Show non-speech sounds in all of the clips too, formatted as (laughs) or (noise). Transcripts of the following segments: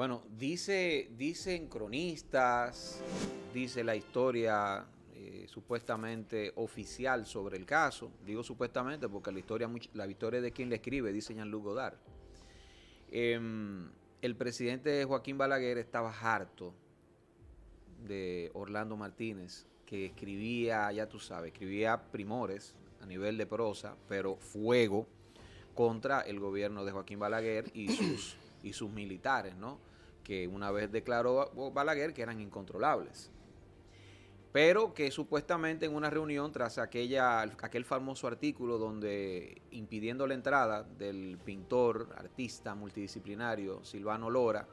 Bueno, dice, dicen cronistas, dice la historia eh, supuestamente oficial sobre el caso. Digo supuestamente porque la historia, la historia de quien le escribe, dice Jean-Luc Godard. Em, el presidente Joaquín Balaguer estaba harto de Orlando Martínez, que escribía, ya tú sabes, escribía primores a nivel de prosa, pero fuego contra el gobierno de Joaquín Balaguer y sus, y sus militares, ¿no? que una vez declaró Balaguer que eran incontrolables. Pero que supuestamente en una reunión tras aquella, aquel famoso artículo donde impidiendo la entrada del pintor, artista multidisciplinario Silvano Lora,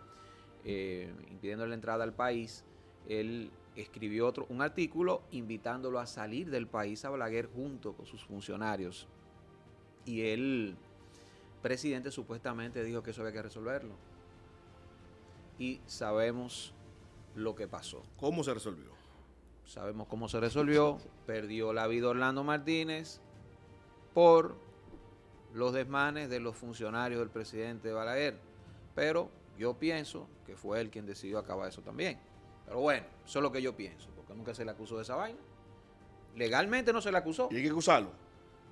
eh, impidiendo la entrada al país, él escribió otro, un artículo invitándolo a salir del país a Balaguer junto con sus funcionarios. Y el presidente supuestamente dijo que eso había que resolverlo y sabemos lo que pasó. ¿Cómo se resolvió? Sabemos cómo se resolvió. Perdió la vida Orlando Martínez por los desmanes de los funcionarios del presidente Balaguer. Pero yo pienso que fue él quien decidió acabar eso también. Pero bueno, eso es lo que yo pienso, porque nunca se le acusó de esa vaina. Legalmente no se le acusó. Y hay que acusarlo.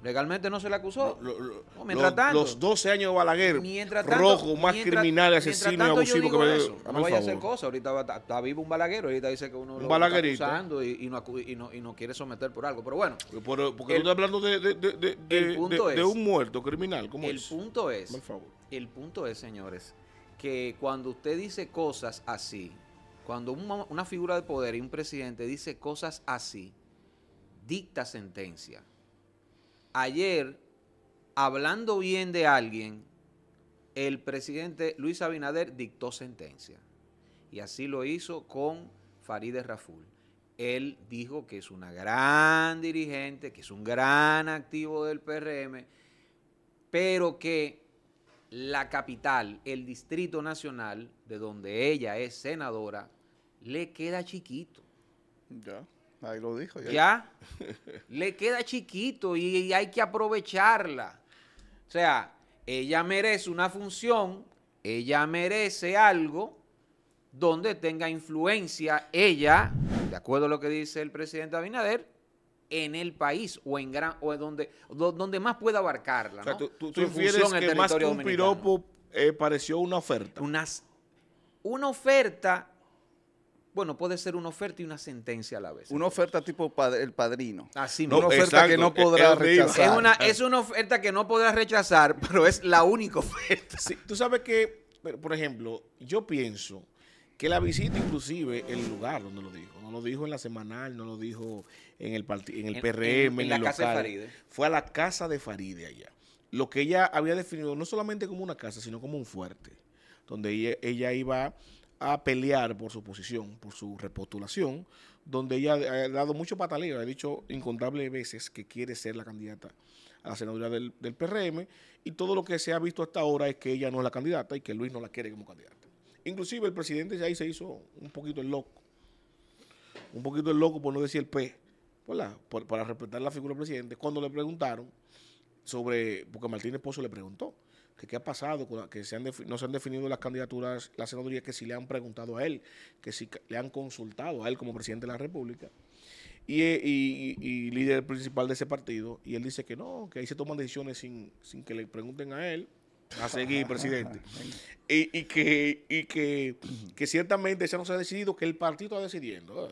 Legalmente no se le acusó. los 12 años de Balaguer, mientras tanto, rojo, más criminal, asesino y abusivo que me No vaya a hacer cosas. Ahorita está, vivo un balaguero. Ahorita dice que uno lo está acusando y, y, no, quiere someter por algo. Pero bueno. porque el, tú hablando de, un muerto criminal. ¿Cómo el punto es. Por favor. El punto es, señores, que cuando usted dice cosas así, cuando una figura de poder y un presidente dice cosas así, dicta sentencia ayer, hablando bien de alguien, el presidente Luis Abinader dictó sentencia. Y así lo hizo con Farideh Raful. Él dijo que es una gran dirigente, que es un gran activo del PRM, pero que la capital, el Distrito Nacional, de donde ella es senadora, le queda chiquito. Ya. Ahí lo dijo. Ya. ¿Ya? (laughs) le queda chiquito y, hay que aprovecharla. O sea, ella merece una función, ella merece algo donde tenga influencia ella, de acuerdo a lo que dice el presidente Abinader, en el país o en gran o donde donde más pueda abarcarla. O sea, tú, tú, que más que un piropo eh, pareció una oferta. una oferta bueno, puede ser una oferta y una sentencia a la vez. Una oferta tipo el padrino. Así no, Una oferta que no podrá rechazar. Es una, ah. es una oferta que no podrá rechazar, (laughs) pero es la única oferta. tú sabes que, por ejemplo, yo pienso que la visita inclusive el lugar donde lo dijo, no lo dijo en la semanal, no lo dijo en el en el PRM, en, la casa Fue a la casa de Faride allá. Lo que ella había definido no solamente como una casa, sino como un fuerte, donde ella iba a pelear por su posición, por su repostulación, donde ella ha dado mucho pataleo, ha dicho incontables veces que quiere ser la candidata a la senadora del, del, PRM, y todo lo que se ha visto hasta ahora es que ella no es la candidata y que Luis no la quiere como candidata. Inclusive el presidente ahí se hizo un poquito el loco, un poquito el loco por no decir el P, para respetar la figura del presidente, cuando le preguntaron sobre, porque Martínez Pozo le preguntó, que qué ha pasado, que se han no se han definido las candidaturas, la senaduría, que si le han preguntado a él, que si le han consultado a él como presidente de la República eh, y, líder principal de ese partido, y él dice que no, que ahí se toman decisiones sin, sin que le pregunten a él, a seguir, (laughs) presidente. y, que, y que, que ciertamente se ha decidido, que el partido está decidiendo.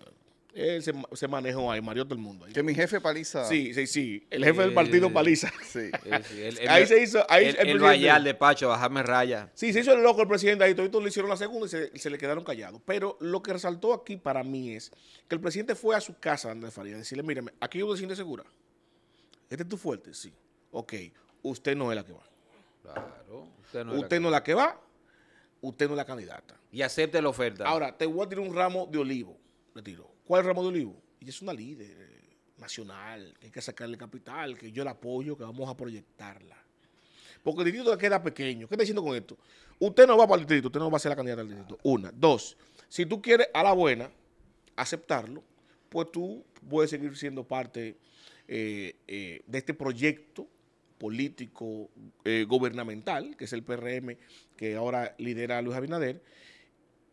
Él se, manejó ahí, Mario todo el mundo. Ahí. Que mi jefe paliza. Sí, sí, sí. El jefe del partido paliza. Sí. ahí se hizo. Ahí el, el de Pacho, bajarme raya. Sí, se hizo el loco el presidente ahí. Todos le hicieron la segunda y se, le quedaron callados. Pero lo que resaltó aquí para mí es que el presidente fue a su casa, Andrés Faría, a decirle: Míreme, aquí yo una siento segura. Este es tu fuerte, sí. Ok, usted no es la que va. Claro. Usted no, es la, que va. Usted no es la candidata. Y acepte la oferta. Ahora, te voy a tirar un ramo de olivo. Le tiró ¿Cuál es Ramón de olivo? Y es una líder nacional, que hay que sacarle capital, que yo la apoyo, que vamos a proyectarla. Porque el distrito queda pequeño. ¿Qué está diciendo con esto? Usted no va para el distrito, usted no va a ser la candidata al distrito. Una. Dos, si tú quieres a la buena aceptarlo, pues tú puedes seguir siendo parte eh, eh, de este proyecto político eh, gubernamental, que es el PRM, que ahora lidera Luis Abinader,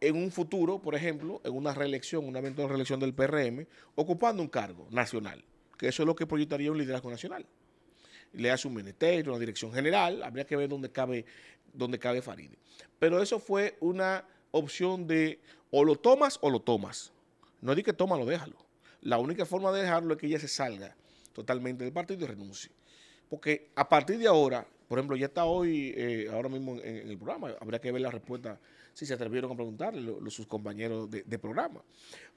en un futuro, por ejemplo, en una reelección, un una de reelección del PRM, ocupando un cargo nacional, que eso es lo que proyectaría un liderazgo nacional. Le hace un ministerio, una dirección general, habría que ver dónde cabe, dónde cabe Pero eso fue una opción de o lo tomas o lo tomas. No di que tómalo, déjalo. La única forma de dejarlo es que ella se salga totalmente del partido y renuncie. Porque a partir de ahora, por ejemplo, ya está hoy, eh, ahora mismo en, el programa. Habría que ver la respuesta si se atrevieron a preguntarle los sus compañeros de, programa.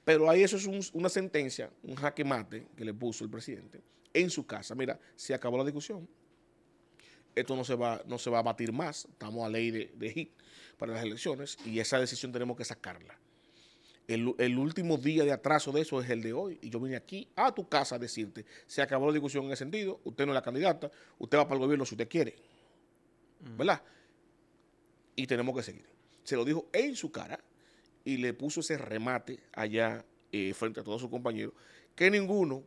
Pero ahí eso es una sentencia, un jaque mate que le puso el presidente en su casa. Mira, se acabó la discusión. Esto no se va, no se va a batir más. Estamos a ley de hit para las elecciones y esa decisión tenemos que sacarla. El, último día de atraso de eso es el de hoy. Y yo vine aquí a tu casa a decirte, se acabó la discusión en ese sentido, usted no es la candidata, usted va para el gobierno si usted quiere. Mm. ¿Verdad? Y tenemos que seguir. Se lo dijo en su cara y le puso ese remate allá eh, frente a todos sus compañeros, que ninguno,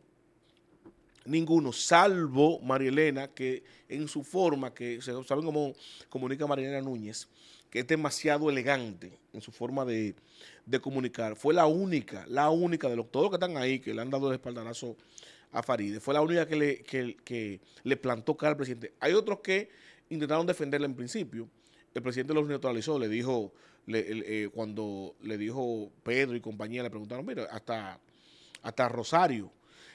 ninguno, salvo Elena, que en su forma, que se saben cómo comunica Elena Núñez, que es demasiado elegante en su forma de, comunicar. Fue la única, la única de los, todos los que están ahí, que le han dado el espaldarazo a Faride, fue la única que le, que, le plantó cara al presidente. Hay otros que intentaron defenderla en principio. El presidente los neutralizó, le dijo, eh, cuando le dijo Pedro y compañía, le preguntaron, mira, hasta, hasta Rosario.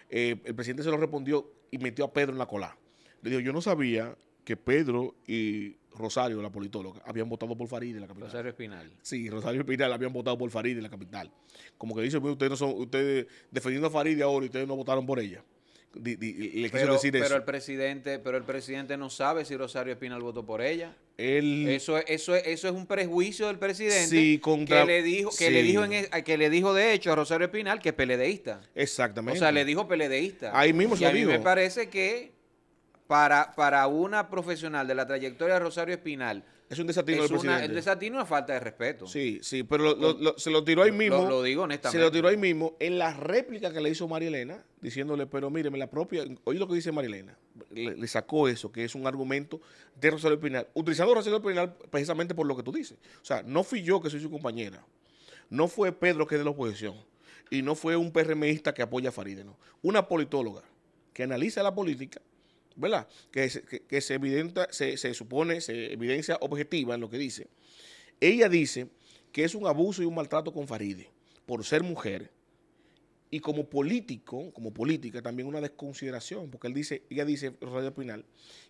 Eh, el presidente se lo respondió y metió a Pedro en la cola. Le dijo, yo no sabía que Pedro y Rosario, la politóloga, habían votado por Farid en la capital. Rosario Espinal. Sí, Rosario Espinal habían votado por Farid en la capital. Como que dice, pues, ustedes no son, ustedes defendiendo a Farid ahora y ustedes no votaron por ella. pero, El presidente, pero el presidente no sabe si Rosario Espinal votó por ella. eso, eso, eso es un prejuicio del presidente que le dijo, e, que le dijo de hecho a Rosario Espinal que es peledeísta. Exactamente. O sea, le dijo peledeísta. Ahí mismo y se a mí me parece que para, una profesional de la trayectoria de Rosario Espinal. Es un desatino El desatino es falta de respeto. Sí, sí, pero pues, se lo tiró ahí mismo. Lo, digo honestamente. Se lo tiró ahí mismo en la réplica que le hizo María Elena diciéndole, pero míreme, la propia, oye lo que dice María Elena le, sacó eso, que es un argumento de Rosario Espinal, utilizando Rosario Espinal precisamente por lo que tú dices. O sea, no fui yo que soy su compañera, no fue Pedro que es de la oposición, y no fue un PRMista que apoya a Faride, Una politóloga que analiza la política ¿verdad? Que, se, evidenta, se, supone, se evidencia objetiva en lo que dice. Ella dice que es un abuso y un maltrato con Faride por ser mujer y como político, como política, también una desconsideración, porque él dice, ella dice, Radio Pinal,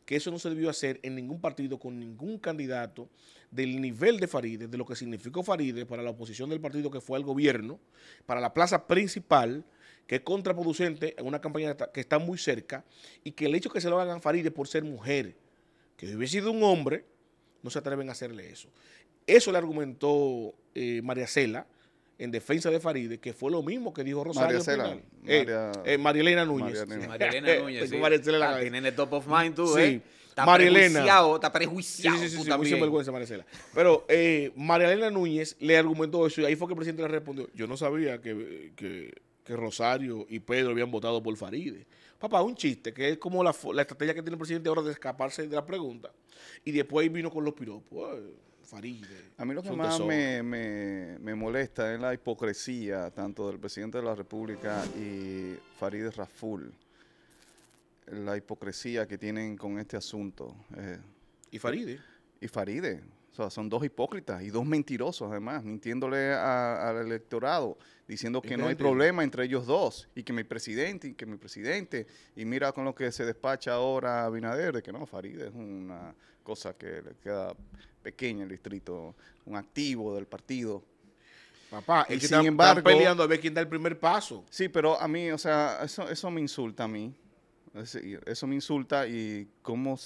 que eso no se debió hacer en ningún partido con ningún candidato del nivel de Faride, de lo que significó Faride para la oposición del partido que fue al gobierno, para la plaza principal, que es contraproducente en una campaña que está muy cerca y que el hecho que se lo hagan a Farideh por ser mujer, que hubiese sido un hombre, no se atreven a hacerle eso. Eso le argumentó eh, María Cela en defensa de Faride, que fue lo mismo que dijo Rosario. María Cela. María, eh, eh, María Elena Núñez. María Elena Núñez. Tiene María el top of mind tú, ¿eh? Está María prejuiciado, está prejuiciado. Sí, sí, sí, sí muy María Cela. Pero María Elena Núñez le argumentó eso y ahí fue que el presidente le respondió. Yo no sabía que que Rosario y Pedro habían votado por Faride. Papá, un chiste, que es como la, estrategia que tiene el presidente ahora de escaparse de la pregunta. Y después vino con los piropos. Faride. A mí lo que más me, molesta es la hipocresía tanto del presidente de la República y Faride Raful. La hipocresía que tienen con este asunto. Eh. y Faride. Y Faride. O sea, son dos hipócritas y dos mentirosos, además, mintiéndole al electorado, diciendo que no hay problema entre ellos dos y que mi presidente y que mi presidente. Y mira con lo que se despacha ahora Binader, de que no, Farid es una cosa que le queda pequeña el distrito, un activo del partido. Papá, y sin embargo, peleando a ver quién da el primer paso. Sí, pero a mí, o sea, eso, eso me insulta a mí. Eso me insulta y cómo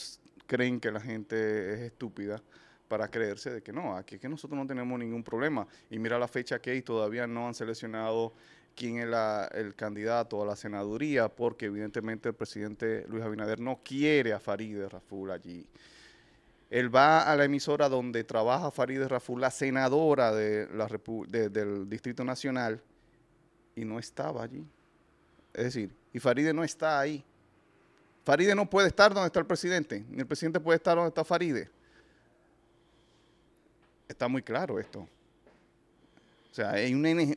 creen que la gente es estúpida para creerse de que no, aquí que nosotros no tenemos ningún problema. Y mira la fecha que hay, todavía no han seleccionado quién es el candidato a la senaduría, porque evidentemente el presidente Luis Abinader no quiere a Farideh Raful allí. Él va a la emisora donde trabaja Farideh Raful, la senadora de la del Distrito Nacional, y no estaba allí. Es decir, y Farideh no está ahí. Farideh no puede estar donde está el presidente, ni el presidente puede estar donde está Farideh está muy claro esto. O sea, hay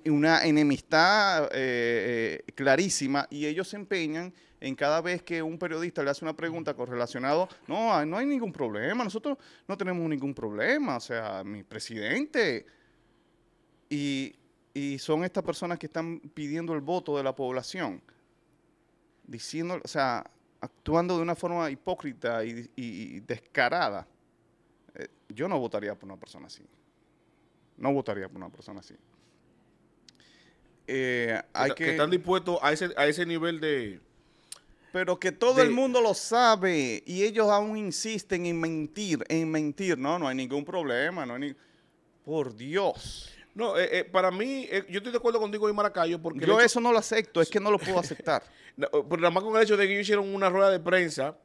una, enemistad eh, eh, clarísima y ellos se empeñan en cada vez que un periodista le hace una pregunta correlacionado, no, ah, no hay ningún problema, nosotros no tenemos ningún problema, o sea, mi presidente. Y, son estas personas que están pidiendo el voto de la población, diciendo, o sea, actuando de una forma hipócrita y descarada. Eh, yo no votaría por una persona así. No votaría por una persona así. Eh, hay que, estar están dispuestos a ese, a ese nivel de... Pero que todo el mundo lo sabe y ellos aún insisten en mentir, en mentir. No, no hay ningún problema, no hay ni... Por Dios. No, eh, para mí, yo estoy de acuerdo contigo y Maracayo porque... Yo eso no lo acepto, es que no lo puedo (laughs) aceptar. por pero nada más con el hecho de que ellos hicieron una rueda de prensa,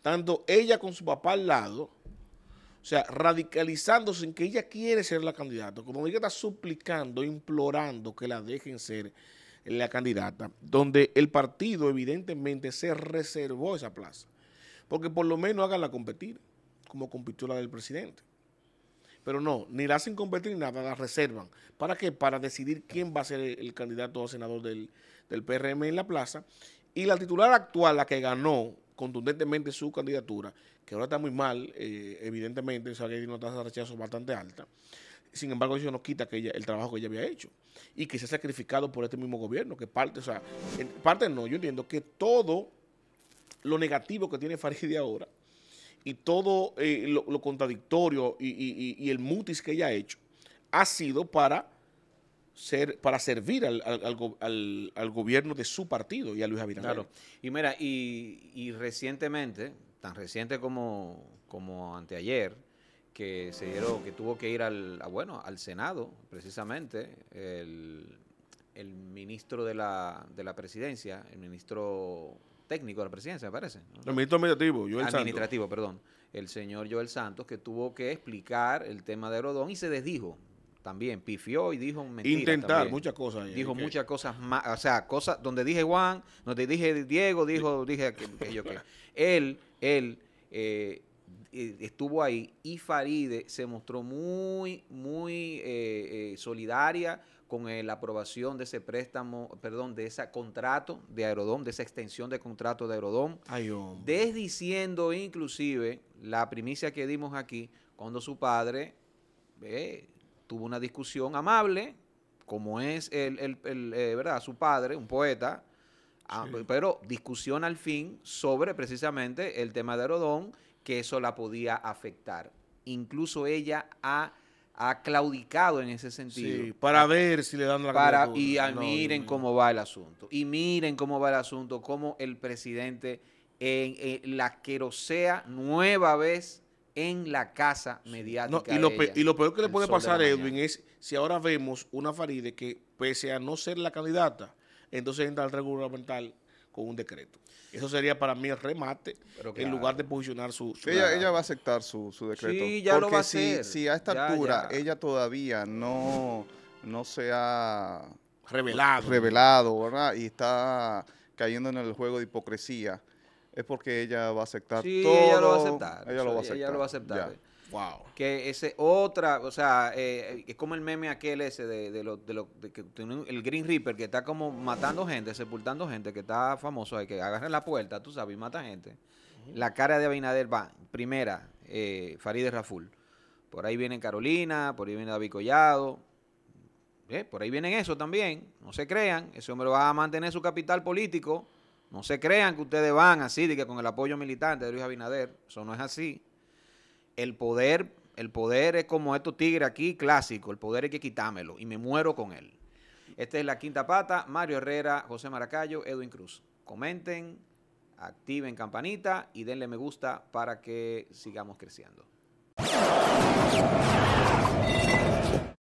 tanto ella con su papá al lado, o sea, radicalizándose en que ella quiere ser la candidata, como ella está suplicando, implorando que la dejen ser la candidata, donde el partido evidentemente se reservó esa plaza, porque por lo menos háganla competir, como compitió la del presidente. Pero no, ni la hacen competir ni nada, la reservan. ¿Para qué? Para decidir quién va a ser el, candidato a senador del, del PRM en la plaza. Y la titular actual, la que ganó contundentemente su candidatura, que ahora está muy mal, eh, evidentemente, sea, que tiene una tasa de rechazo bastante alta. Sin embargo, eso no quita que el trabajo que ella había hecho y que se ha sacrificado por este mismo gobierno, que parte, o sea, parte no, yo entiendo que todo lo negativo que tiene de ahora y todo eh, lo, contradictorio y el mutis que ella ha hecho ha sido para para servir al, gobierno de su partido y a Luis Abinader. Claro. Y mira, y, recientemente, tan reciente como, como anteayer, que se que tuvo que ir al, a, bueno, al Senado, precisamente, el, ministro de la, presidencia, el ministro técnico de la presidencia, me parece. El ministro administrativo, Joel Santos. Administrativo, perdón. El señor Joel Santos, que tuvo que explicar el tema de Rodón y se desdijo también pifió y dijo mentiras. Intentar muchas cosas. Dijo eh, muchas cosas más, o sea, cosas donde dije Juan, donde dije Diego, dijo, dije que, yo que. (laughs) Él, él eh, eh, estuvo ahí y Faride se mostró muy, muy solidaria con la aprobación de ese préstamo, perdón, de ese contrato de Aerodón, de esa extensión de contrato de Aerodón, Ay, desdiciendo inclusive la primicia que dimos aquí cuando su padre ve, tuvo una discusión amable, como es el, eh, ¿verdad? su padre, un poeta, ah, pero discusión al fin sobre precisamente el tema de Rodón, que eso la podía afectar. Incluso ella ha claudicado en ese sentido. Sí, para ah, ver si le dan la para, Y ah, miren cómo va el asunto. Y miren cómo va el asunto, cómo el presidente en la querosea nueva vez en la casa mediática. y, lo y, lo peor que le puede pasar Edwin es si ahora vemos una Faride que, pese a no ser la candidata, entonces entra al regulamental con un decreto. Eso sería para mí el remate en lugar de posicionar su... ella, va a aceptar su, decreto. Sí, ya porque Si, si a esta altura ella todavía no, no se ha... Revelado. Revelado, ¿verdad? Y está cayendo en el juego de hipocresía es porque ella va a aceptar todo. ella lo va a aceptar. Ella, lo, va a aceptar. ella lo va a aceptar. Wow. Que ese otra, o sea, eh, es como el meme aquel ese de, de, lo, de, lo, el Green Reaper que está como matando gente, sepultando gente, que está famoso, que agarrar la puerta, tú sabes, y mata gente. La cara de Abinader va, primera, eh, Farideh Raful. Por ahí viene Carolina, por ahí viene David Collado. Eh, por ahí vienen eso también, no se crean, ese hombre va a mantener su capital político no se crean que ustedes van así, de que con el apoyo militante de Luis Abinader, eso no es así. El poder, el poder es como estos tigres aquí, clásico, el poder hay que quitármelo y me muero con él. Esta es La Quinta Pata, Mario Herrera, José Maracayo, Edwin Cruz. Comenten, activen campanita y denle me gusta para que sigamos creciendo.